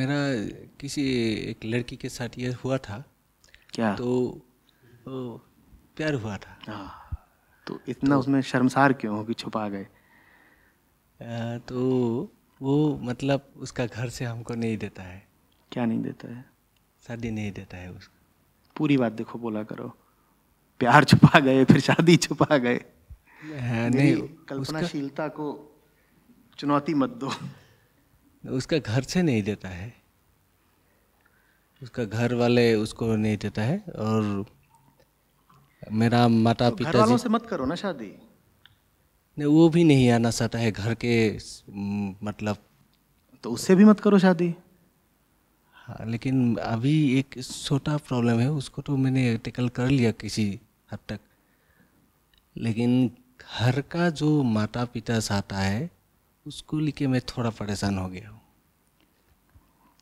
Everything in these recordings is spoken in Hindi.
मेरा किसी एक लड़की के साथ ये हुआ था क्या तो ओ, प्यार हुआ था आ, तो इतना तो, उसमें शर्मसार क्यों हो कि छुपा गए आ, तो वो मतलब उसका घर से हमको नहीं देता है क्या नहीं देता है शादी नहीं देता है उसको पूरी बात देखो बोला करो प्यार छुपा गए फिर शादी छुपा गए हाँ, नहीं कल्पनाशीलता को चुनौती मत दो उसका घर से नहीं देता है उसका घर वाले उसको नहीं देता है और मेरा माता तो पिता वालों से मत करो ना शादी नहीं वो भी नहीं आना चाहता है घर के मतलब तो उससे भी मत करो शादी हाँ लेकिन अभी एक छोटा प्रॉब्लम है उसको तो मैंने टेकल कर लिया किसी हद तक लेकिन घर का जो माता पिता चाहता है उसको लेके मैं थोड़ा परेशान हो गया हूँ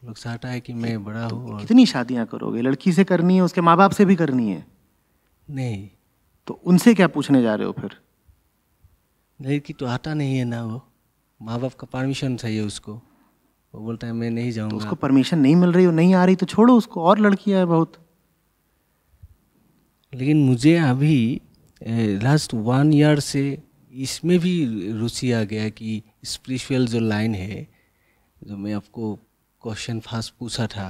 नुकसाटा है कि मैं बड़ा हूँ और कितनी शादियाँ करोगे लड़की से करनी है उसके माँ बाप से भी करनी है नहीं तो उनसे क्या पूछने जा रहे हो फिर लड़की तो आता नहीं है ना वो माँ बाप का परमिशन चाहिए उसको वो बोलता है मैं नहीं तो जाऊँगा तो उसको परमिशन नहीं मिल रही हो नहीं आ रही तो छोड़ो उसको और लड़कियाँ है बहुत लेकिन मुझे अभी लास्ट वन ईयर से इसमें भी रुचि आ गया कि स्पिरिचुअल जो लाइन है जो मैं आपको क्वेश्चन फास्ट पूछा था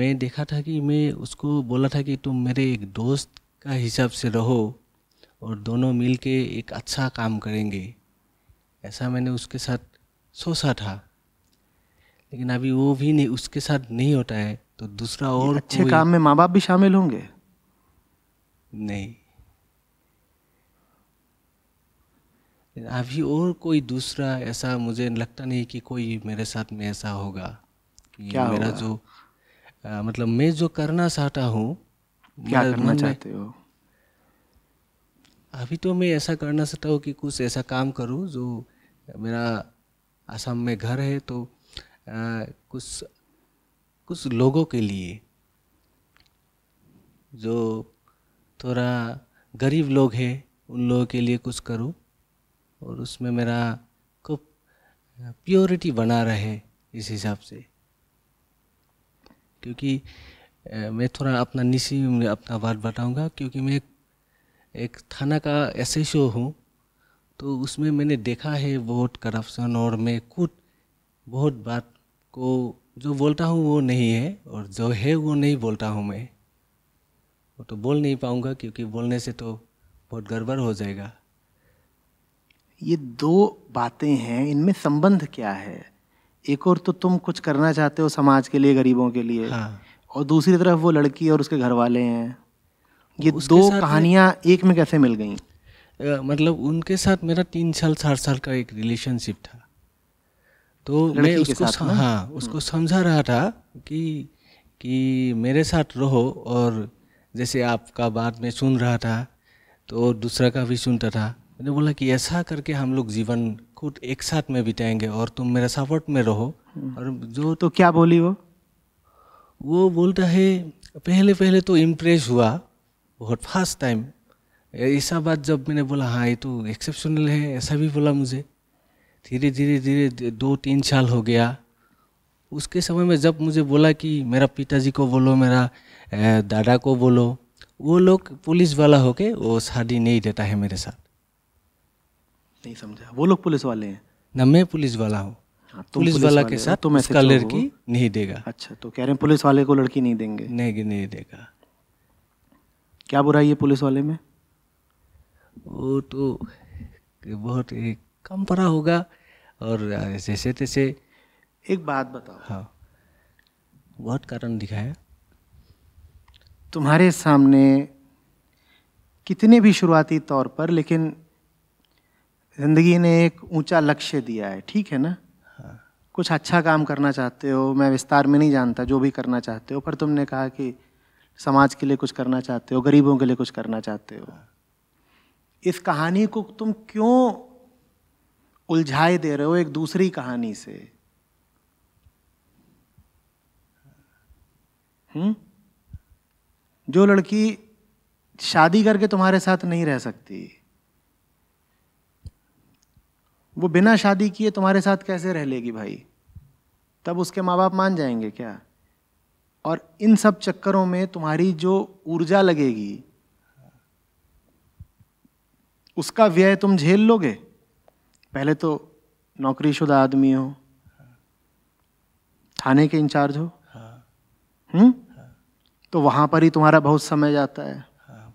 मैं देखा था कि मैं उसको बोला था कि तुम मेरे एक दोस्त का हिसाब से रहो और दोनों मिल के एक अच्छा काम करेंगे ऐसा मैंने उसके साथ सोचा था लेकिन अभी वो भी नहीं उसके साथ नहीं होता है तो दूसरा और अच्छे काम में माँ बाप भी शामिल होंगे नहीं अभी और कोई दूसरा ऐसा मुझे लगता नहीं कि कोई मेरे साथ में ऐसा होगा कि क्या मेरा होगा? जो आ, मतलब मैं जो करना चाहता हूँ क्या करना चाहते हो अभी तो मैं ऐसा करना चाहता हूँ कि कुछ ऐसा काम करूँ जो मेरा असम में घर है तो आ, कुछ कुछ लोगों के लिए जो थोड़ा गरीब लोग हैं उन लोगों के लिए कुछ करूँ और उसमें मेरा खूब प्योरिटी बना रहे इस हिसाब से क्योंकि मैं थोड़ा अपना निशी अपना बात बताऊंगा क्योंकि मैं एक, थाना का एस एच हूँ तो उसमें मैंने देखा है बहुत करप्शन और मैं खुद बहुत बात को जो बोलता हूँ वो नहीं है और जो है वो नहीं बोलता हूँ मैं वो तो बोल नहीं पाऊँगा क्योंकि बोलने से तो बहुत गड़बड़ हो जाएगा ये दो बातें हैं इनमें संबंध क्या है एक और तो तुम कुछ करना चाहते हो समाज के लिए गरीबों के लिए हाँ। और दूसरी तरफ वो लड़की और उसके घर वाले हैं ये दो कहानियाँ एक में कैसे मिल गई मतलब उनके साथ मेरा तीन साल चार साल का एक रिलेशनशिप था तो मैं उसको सम, हाँ उसको हम्म। समझा रहा था कि कि मेरे साथ रहो और जैसे आपका बात मैं सुन रहा था तो दूसरा का भी सुनता था मैंने बोला कि ऐसा करके हम लोग जीवन खुद एक साथ में बिताएंगे और तुम मेरा सपोर्ट में रहो हम्म। और जो तो क्या बोली वो वो बोलता है पहले पहले तो इम्प्रेस हुआ बहुत फर्स्ट टाइम ऐसा बात जब मैंने बोला हाँ ये तो एक्सेप्शनल है ऐसा भी बोला मुझे धीरे धीरे धीरे दो तीन साल हो गया उसके समय में जब मुझे बोला कि मेरा पिताजी को बोलो मेरा दादा को बोलो वो लोग पुलिस वाला होके वो शादी नहीं देता है मेरे साथ नहीं समझा वो लोग पुलिस वाले हैं ना मैं पुलिस वाला हूँ हाँ, पुलिस, पुलिस वाला के साथ तुम उसका लड़की नहीं देगा अच्छा तो कह रहे हैं पुलिस वाले को लड़की नहीं देंगे नहीं नहीं देगा क्या बुराई है पुलिस वाले में वो तो बहुत कम पड़ा होगा और जैसे तैसे एक बात बताओ हाँ बहुत कारण दिखाया तुम्हारे सामने कितने भी शुरुआती तौर पर लेकिन जिंदगी ने एक ऊंचा लक्ष्य दिया है ठीक है ना हाँ। कुछ अच्छा काम करना चाहते हो मैं विस्तार में नहीं जानता जो भी करना चाहते हो पर तुमने कहा कि समाज के लिए कुछ करना चाहते हो गरीबों के लिए कुछ करना चाहते हो हाँ। इस कहानी को तुम क्यों उलझाए दे रहे हो एक दूसरी कहानी से हुँ? जो लड़की शादी करके तुम्हारे साथ नहीं रह सकती वो बिना शादी किए तुम्हारे साथ कैसे रह लेगी भाई तब उसके माँ बाप मान जाएंगे क्या और इन सब चक्करों में तुम्हारी जो ऊर्जा लगेगी उसका व्यय तुम झेल लोगे पहले तो नौकरीशुदा आदमी हो थाने के इंचार्ज हो हम्म तो वहां पर ही तुम्हारा बहुत समय जाता है हाँ,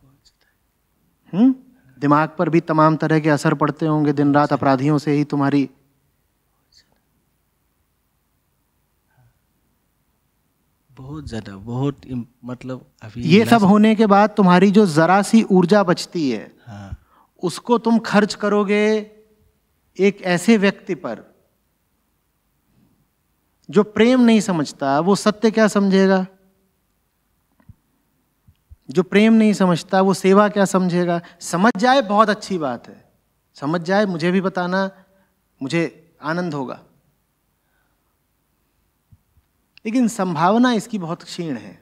हम्म दिमाग पर भी तमाम तरह के असर पड़ते होंगे दिन रात अपराधियों से ही तुम्हारी बहुत ज़्यादा बहुत मतलब अभी ये सब होने के बाद तुम्हारी जो ज़रा सी ऊर्जा बचती है हाँ। उसको तुम खर्च करोगे एक ऐसे व्यक्ति पर जो प्रेम नहीं समझता वो सत्य क्या समझेगा जो प्रेम नहीं समझता वो सेवा क्या समझेगा समझ जाए बहुत अच्छी बात है समझ जाए मुझे भी बताना मुझे आनंद होगा लेकिन संभावना इसकी बहुत क्षीण है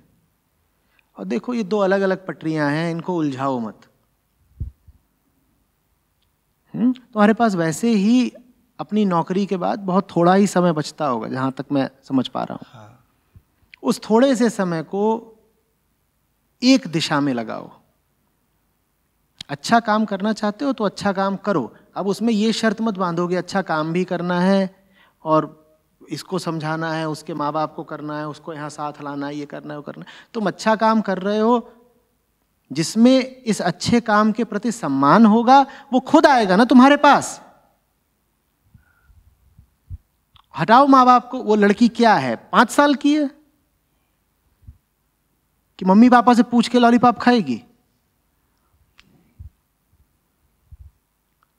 और देखो ये दो अलग अलग पटरियां हैं इनको उलझाओ मत हुँ? हम्म? तुम्हारे पास वैसे ही अपनी नौकरी के बाद बहुत थोड़ा ही समय बचता होगा जहां तक मैं समझ पा रहा हूँ हाँ। उस थोड़े से समय को एक दिशा में लगाओ अच्छा काम करना चाहते हो तो अच्छा काम करो अब उसमें ये शर्त मत बांधोगे अच्छा काम भी करना है और इसको समझाना है उसके माँ बाप को करना है उसको यहाँ साथ लाना है ये करना है वो करना है तुम अच्छा काम कर रहे हो जिसमें इस अच्छे काम के प्रति सम्मान होगा वो खुद आएगा ना तुम्हारे पास हटाओ माँ बाप को वो लड़की क्या है पांच साल की है कि मम्मी पापा से पूछ के लॉलीपॉप खाएगी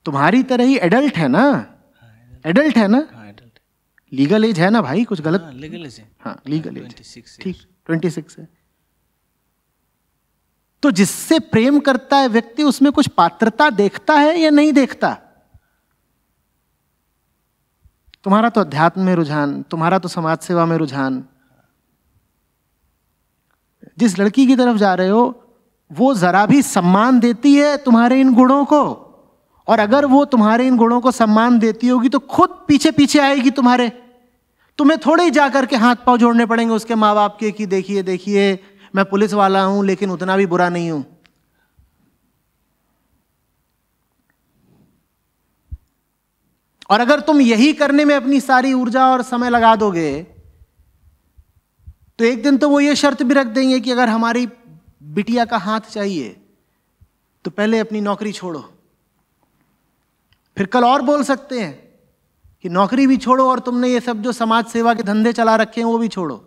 तुम्हारी तरह ही एडल्ट है ना एडल्ट हाँ, है ना लीगल हाँ, एज है ना भाई कुछ गलत लीगल एज हाँ लीगल एज हाँ, ठीक ट्वेंटी सिक्स है तो जिससे प्रेम करता है व्यक्ति उसमें कुछ पात्रता देखता है या नहीं देखता तुम्हारा तो अध्यात्म में रुझान तुम्हारा तो समाज सेवा में रुझान जिस लड़की की तरफ जा रहे हो वो ज़रा भी सम्मान देती है तुम्हारे इन गुणों को और अगर वो तुम्हारे इन गुणों को सम्मान देती होगी तो खुद पीछे पीछे आएगी तुम्हारे तुम्हें थोड़े ही जाकर के हाथ पांव जोड़ने पड़ेंगे उसके माँ बाप के कि देखिए देखिए मैं पुलिस वाला हूं लेकिन उतना भी बुरा नहीं हूं और अगर तुम यही करने में अपनी सारी ऊर्जा और समय लगा दोगे तो एक दिन तो वो ये शर्त भी रख देंगे कि अगर हमारी बिटिया का हाथ चाहिए तो पहले अपनी नौकरी छोड़ो फिर कल और बोल सकते हैं कि नौकरी भी छोड़ो और तुमने ये सब जो समाज सेवा के धंधे चला रखे हैं वो भी छोड़ो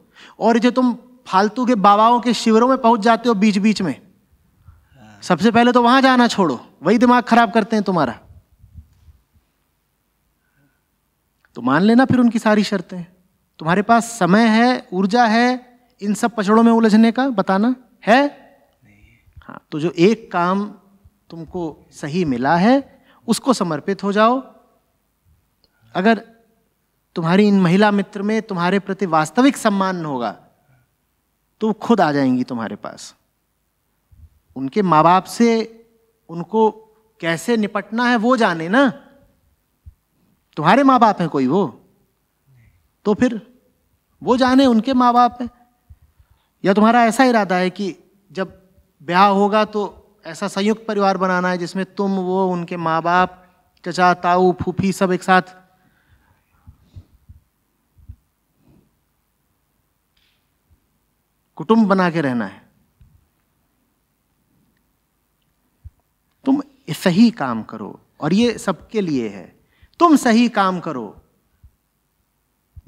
और जो तुम फालतू के बाबाओं के शिविरों में पहुंच जाते हो बीच बीच में सबसे पहले तो वहां जाना छोड़ो वही दिमाग खराब करते हैं तुम्हारा तो मान लेना फिर उनकी सारी शर्तें तुम्हारे पास समय है ऊर्जा है इन सब पचड़ों में उलझने का बताना है हाँ तो जो एक काम तुमको सही मिला है उसको समर्पित हो जाओ अगर तुम्हारी इन महिला मित्र में तुम्हारे प्रति वास्तविक सम्मान होगा तो वो खुद आ जाएंगी तुम्हारे पास उनके माँ बाप से उनको कैसे निपटना है वो जाने ना तुम्हारे माँ बाप हैं कोई वो तो फिर वो जाने उनके माँ बाप हैं या तुम्हारा ऐसा इरादा है कि जब ब्याह होगा तो ऐसा संयुक्त परिवार बनाना है जिसमें तुम वो उनके माँ बाप चचा ताऊ फूफी सब एक साथ कुटुंब बना के रहना है तुम सही काम करो और ये सबके लिए है तुम सही काम करो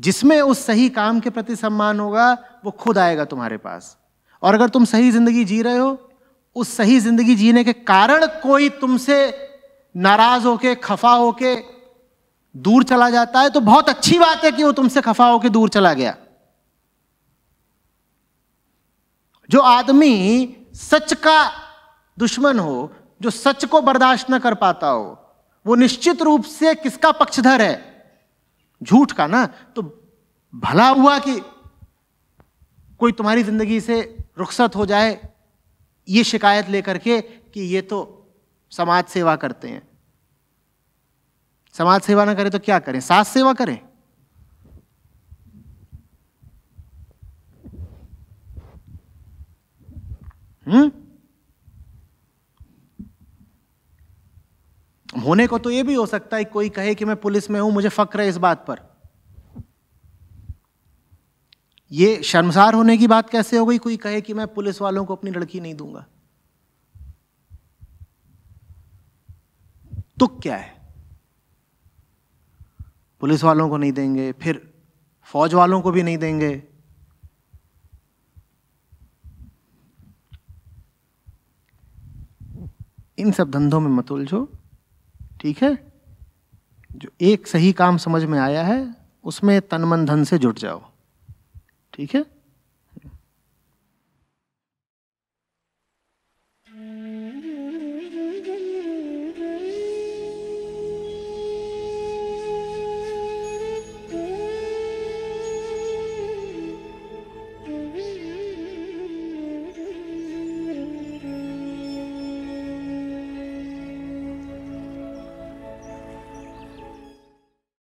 जिसमें उस सही काम के प्रति सम्मान होगा वो खुद आएगा तुम्हारे पास और अगर तुम सही जिंदगी जी रहे हो उस सही जिंदगी जीने के कारण कोई तुमसे नाराज होके खफा होके दूर चला जाता है तो बहुत अच्छी बात है कि वो तुमसे खफा होके दूर चला गया जो आदमी सच का दुश्मन हो जो सच को बर्दाश्त न कर पाता हो वो निश्चित रूप से किसका पक्षधर है झूठ का ना तो भला हुआ कि कोई तुम्हारी ज़िंदगी से रुखसत हो जाए ये शिकायत लेकर के कि ये तो समाज सेवा करते हैं समाज सेवा ना करें तो क्या करें सास सेवा करें हम्म होने को तो ये भी हो सकता है कोई कहे कि मैं पुलिस में हूं मुझे फक्र है इस बात पर ये शर्मसार होने की बात कैसे हो गई कोई कहे कि मैं पुलिस वालों को अपनी लड़की नहीं दूंगा तो क्या है पुलिस वालों को नहीं देंगे फिर फौज वालों को भी नहीं देंगे इन सब धंधों में मत उलझो ठीक है जो एक सही काम समझ में आया है उसमें तन मन धन से जुट जाओ ठीक है